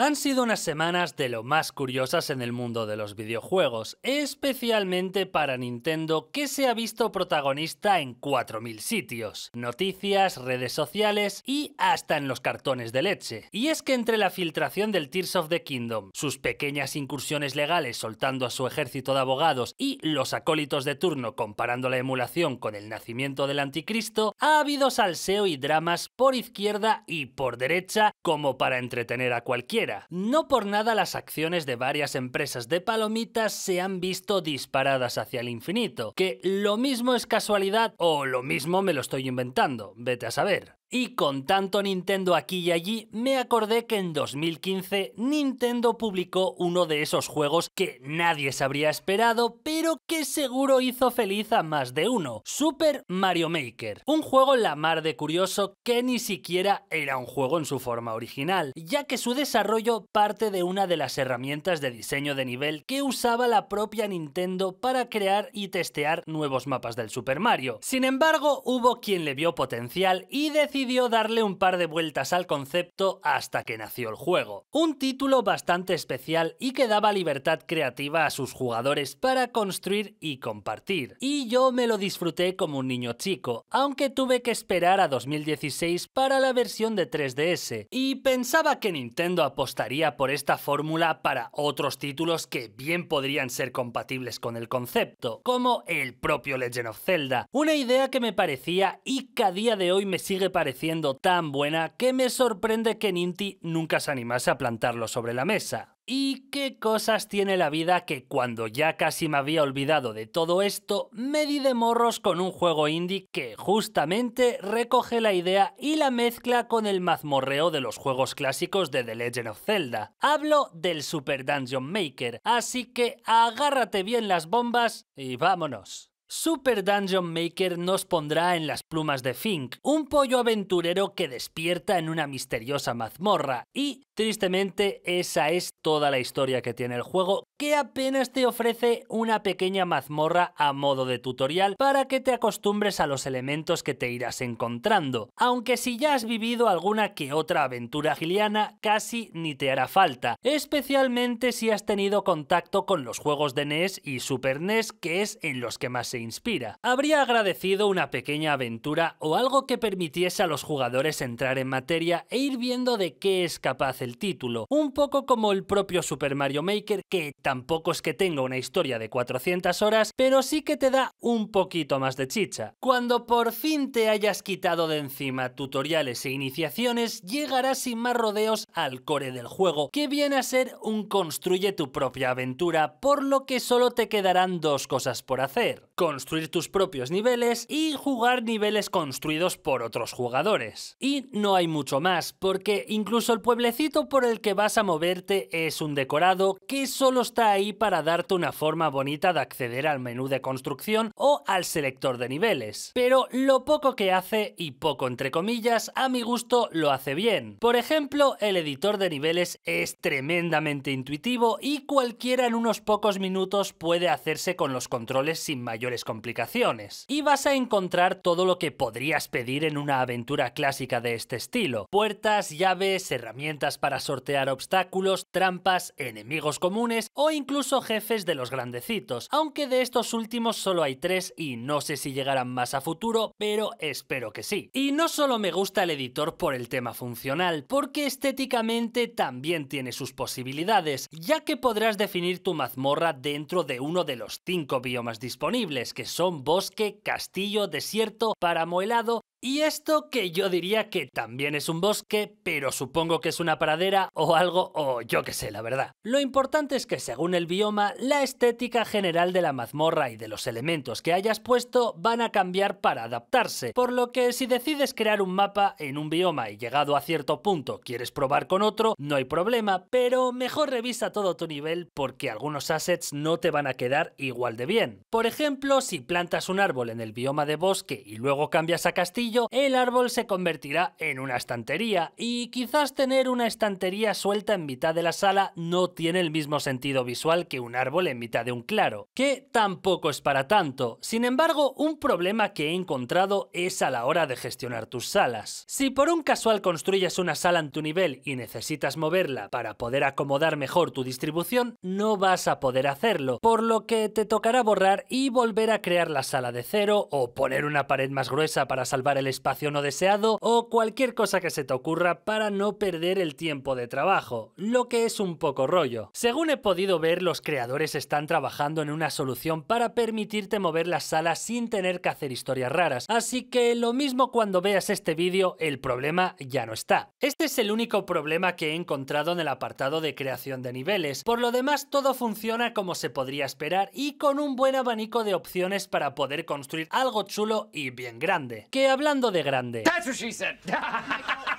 Han sido unas semanas de lo más curiosas en el mundo de los videojuegos, especialmente para Nintendo que se ha visto protagonista en 4.000 sitios, noticias, redes sociales y hasta en los cartones de leche. Y es que entre la filtración del Tears of the Kingdom, sus pequeñas incursiones legales soltando a su ejército de abogados y los acólitos de turno comparando la emulación con el nacimiento del anticristo, ha habido salseo y dramas por izquierda y por derecha como para entretener a cualquiera no por nada las acciones de varias empresas de palomitas se han visto disparadas hacia el infinito, que lo mismo es casualidad o lo mismo me lo estoy inventando, vete a saber. Y con tanto Nintendo aquí y allí, me acordé que en 2015 Nintendo publicó uno de esos juegos que nadie se habría esperado, pero que seguro hizo feliz a más de uno, Super Mario Maker. Un juego la mar de curioso que ni siquiera era un juego en su forma original, ya que su desarrollo parte de una de las herramientas de diseño de nivel que usaba la propia Nintendo para crear y testear nuevos mapas del Super Mario. Sin embargo, hubo quien le vio potencial y decidió decidió darle un par de vueltas al concepto hasta que nació el juego. Un título bastante especial y que daba libertad creativa a sus jugadores para construir y compartir. Y yo me lo disfruté como un niño chico, aunque tuve que esperar a 2016 para la versión de 3DS, y pensaba que Nintendo apostaría por esta fórmula para otros títulos que bien podrían ser compatibles con el concepto, como el propio Legend of Zelda, una idea que me parecía y que a día de hoy me sigue pareciendo siendo tan buena que me sorprende que Ninty nunca se animase a plantarlo sobre la mesa. Y qué cosas tiene la vida que cuando ya casi me había olvidado de todo esto, me di de morros con un juego indie que justamente recoge la idea y la mezcla con el mazmorreo de los juegos clásicos de The Legend of Zelda. Hablo del Super Dungeon Maker, así que agárrate bien las bombas y vámonos. Super Dungeon Maker nos pondrá en las plumas de Fink, un pollo aventurero que despierta en una misteriosa mazmorra. Y, tristemente, esa es toda la historia que tiene el juego, que apenas te ofrece una pequeña mazmorra a modo de tutorial para que te acostumbres a los elementos que te irás encontrando. Aunque si ya has vivido alguna que otra aventura giliana, casi ni te hará falta, especialmente si has tenido contacto con los juegos de NES y Super NES, que es en los que más se inspira. Habría agradecido una pequeña aventura o algo que permitiese a los jugadores entrar en materia e ir viendo de qué es capaz el título, un poco como el propio Super Mario Maker que tampoco es que tenga una historia de 400 horas, pero sí que te da un poquito más de chicha. Cuando por fin te hayas quitado de encima tutoriales e iniciaciones, llegarás sin más rodeos al core del juego, que viene a ser un construye tu propia aventura, por lo que solo te quedarán dos cosas por hacer construir tus propios niveles y jugar niveles construidos por otros jugadores. Y no hay mucho más, porque incluso el pueblecito por el que vas a moverte es un decorado que solo está ahí para darte una forma bonita de acceder al menú de construcción o al selector de niveles. Pero lo poco que hace, y poco entre comillas, a mi gusto lo hace bien. Por ejemplo, el editor de niveles es tremendamente intuitivo y cualquiera en unos pocos minutos puede hacerse con los controles sin mayores complicaciones. Y vas a encontrar todo lo que podrías pedir en una aventura clásica de este estilo. Puertas, llaves, herramientas para sortear obstáculos, trampas, enemigos comunes o incluso jefes de los grandecitos. Aunque de estos últimos solo hay tres y no sé si llegarán más a futuro, pero espero que sí. Y no solo me gusta el editor por el tema funcional, porque estéticamente también tiene sus posibilidades, ya que podrás definir tu mazmorra dentro de uno de los cinco biomas disponibles, que son bosque, castillo, desierto, paramoelado, y esto que yo diría que también es un bosque, pero supongo que es una pradera o algo, o yo que sé, la verdad. Lo importante es que según el bioma, la estética general de la mazmorra y de los elementos que hayas puesto van a cambiar para adaptarse, por lo que si decides crear un mapa en un bioma y llegado a cierto punto quieres probar con otro, no hay problema, pero mejor revisa todo tu nivel porque algunos assets no te van a quedar igual de bien. Por ejemplo, si plantas un árbol en el bioma de bosque y luego cambias a castillo, el árbol se convertirá en una estantería y quizás tener una estantería suelta en mitad de la sala no tiene el mismo sentido visual que un árbol en mitad de un claro, que tampoco es para tanto. Sin embargo, un problema que he encontrado es a la hora de gestionar tus salas. Si por un casual construyes una sala en tu nivel y necesitas moverla para poder acomodar mejor tu distribución, no vas a poder hacerlo, por lo que te tocará borrar y volver a crear la sala de cero o poner una pared más gruesa para salvar el espacio no deseado o cualquier cosa que se te ocurra para no perder el tiempo de trabajo, lo que es un poco rollo. Según he podido ver, los creadores están trabajando en una solución para permitirte mover las salas sin tener que hacer historias raras, así que lo mismo cuando veas este vídeo, el problema ya no está. Este es el único problema que he encontrado en el apartado de creación de niveles, por lo demás todo funciona como se podría esperar y con un buen abanico de opciones para poder construir algo chulo y bien grande. Que de grande. That's what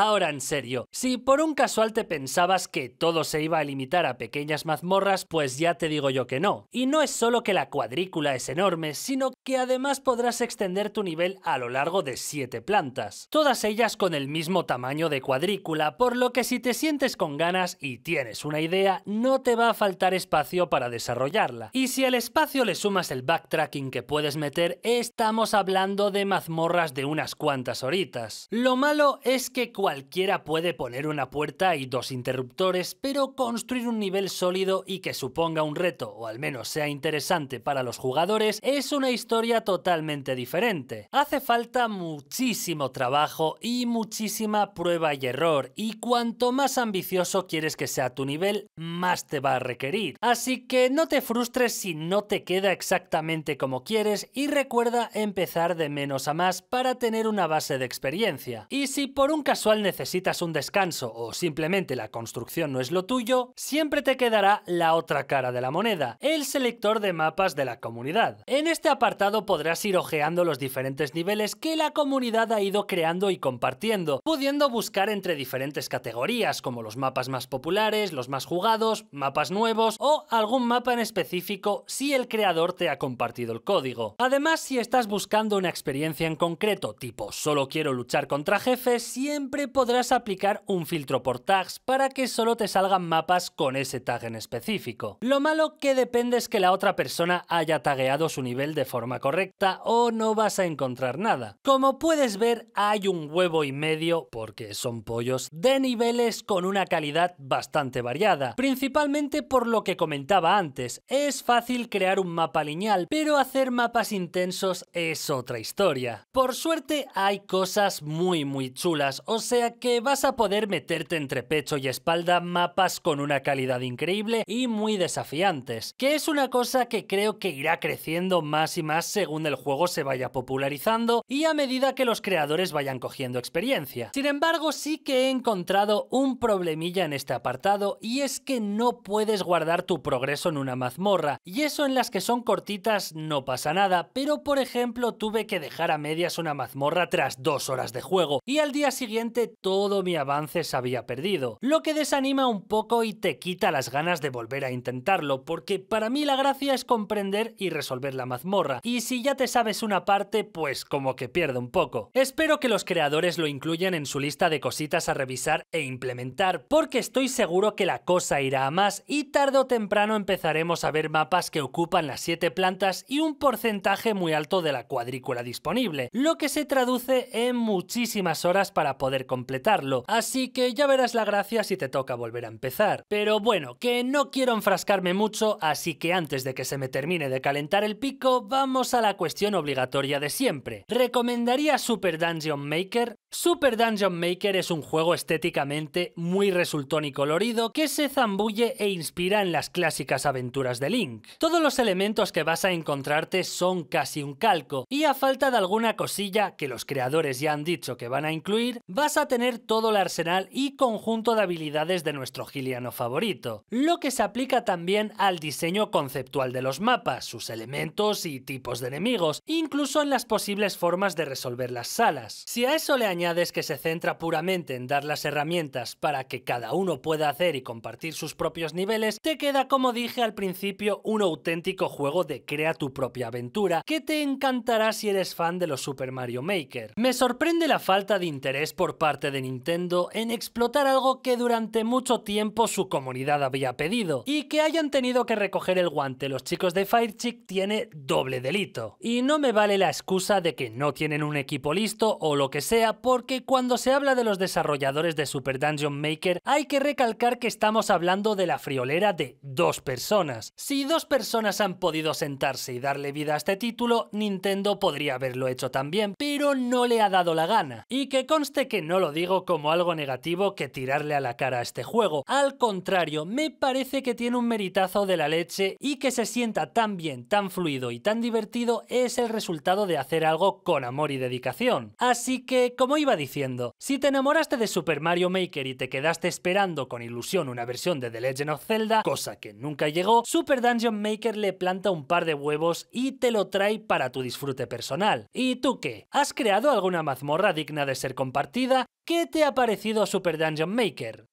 ahora en serio, si por un casual te pensabas que todo se iba a limitar a pequeñas mazmorras, pues ya te digo yo que no. Y no es solo que la cuadrícula es enorme, sino que además podrás extender tu nivel a lo largo de 7 plantas, todas ellas con el mismo tamaño de cuadrícula, por lo que si te sientes con ganas y tienes una idea, no te va a faltar espacio para desarrollarla. Y si al espacio le sumas el backtracking que puedes meter, estamos hablando de mazmorras de unas cuantas horitas. Lo malo es que Cualquiera puede poner una puerta y dos interruptores, pero construir un nivel sólido y que suponga un reto, o al menos sea interesante para los jugadores, es una historia totalmente diferente. Hace falta muchísimo trabajo y muchísima prueba y error, y cuanto más ambicioso quieres que sea tu nivel, más te va a requerir. Así que no te frustres si no te queda exactamente como quieres y recuerda empezar de menos a más para tener una base de experiencia. Y si por un caso necesitas un descanso o simplemente la construcción no es lo tuyo, siempre te quedará la otra cara de la moneda, el selector de mapas de la comunidad. En este apartado podrás ir ojeando los diferentes niveles que la comunidad ha ido creando y compartiendo, pudiendo buscar entre diferentes categorías como los mapas más populares, los más jugados, mapas nuevos o algún mapa en específico si el creador te ha compartido el código. Además, si estás buscando una experiencia en concreto, tipo solo quiero luchar contra jefes, siempre podrás aplicar un filtro por tags para que solo te salgan mapas con ese tag en específico. Lo malo que depende es que la otra persona haya tagueado su nivel de forma correcta o no vas a encontrar nada. Como puedes ver hay un huevo y medio, porque son pollos, de niveles con una calidad bastante variada, principalmente por lo que comentaba antes, es fácil crear un mapa lineal, pero hacer mapas intensos es otra historia. Por suerte hay cosas muy muy chulas, sea que vas a poder meterte entre pecho y espalda mapas con una calidad increíble y muy desafiantes, que es una cosa que creo que irá creciendo más y más según el juego se vaya popularizando y a medida que los creadores vayan cogiendo experiencia. Sin embargo, sí que he encontrado un problemilla en este apartado y es que no puedes guardar tu progreso en una mazmorra, y eso en las que son cortitas no pasa nada, pero por ejemplo tuve que dejar a medias una mazmorra tras dos horas de juego, y al día siguiente todo mi avance se había perdido, lo que desanima un poco y te quita las ganas de volver a intentarlo, porque para mí la gracia es comprender y resolver la mazmorra, y si ya te sabes una parte, pues como que pierde un poco. Espero que los creadores lo incluyan en su lista de cositas a revisar e implementar, porque estoy seguro que la cosa irá a más y tarde o temprano empezaremos a ver mapas que ocupan las 7 plantas y un porcentaje muy alto de la cuadrícula disponible, lo que se traduce en muchísimas horas para poder completarlo, así que ya verás la gracia si te toca volver a empezar. Pero bueno, que no quiero enfrascarme mucho, así que antes de que se me termine de calentar el pico, vamos a la cuestión obligatoria de siempre. ¿Recomendaría Super Dungeon Maker? Super Dungeon Maker es un juego estéticamente muy resultón y colorido que se zambulle e inspira en las clásicas aventuras de Link. Todos los elementos que vas a encontrarte son casi un calco, y a falta de alguna cosilla que los creadores ya han dicho que van a incluir, vas a tener todo el arsenal y conjunto de habilidades de nuestro giliano favorito, lo que se aplica también al diseño conceptual de los mapas, sus elementos y tipos de enemigos, incluso en las posibles formas de resolver las salas. Si a eso le añades que se centra puramente en dar las herramientas para que cada uno pueda hacer y compartir sus propios niveles, te queda, como dije al principio, un auténtico juego de crea tu propia aventura, que te encantará si eres fan de los Super Mario Maker. Me sorprende la falta de interés por parte de Nintendo en explotar algo que durante mucho tiempo su comunidad había pedido, y que hayan tenido que recoger el guante los chicos de Firechick tiene doble delito. Y no me vale la excusa de que no tienen un equipo listo o lo que sea, porque cuando se habla de los desarrolladores de Super Dungeon Maker hay que recalcar que estamos hablando de la friolera de dos personas. Si dos personas han podido sentarse y darle vida a este título, Nintendo podría haberlo hecho también, pero no le ha dado la gana. Y que conste que no no lo digo como algo negativo que tirarle a la cara a este juego. Al contrario, me parece que tiene un meritazo de la leche y que se sienta tan bien, tan fluido y tan divertido es el resultado de hacer algo con amor y dedicación. Así que, como iba diciendo, si te enamoraste de Super Mario Maker y te quedaste esperando con ilusión una versión de The Legend of Zelda, cosa que nunca llegó, Super Dungeon Maker le planta un par de huevos y te lo trae para tu disfrute personal. ¿Y tú qué? ¿Has creado alguna mazmorra digna de ser compartida? ¿qué te ha parecido Super Dungeon Maker?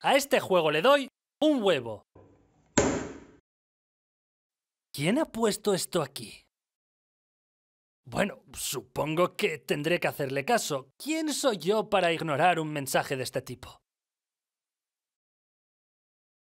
A este juego le doy un huevo. ¿Quién ha puesto esto aquí? Bueno, supongo que tendré que hacerle caso. ¿Quién soy yo para ignorar un mensaje de este tipo?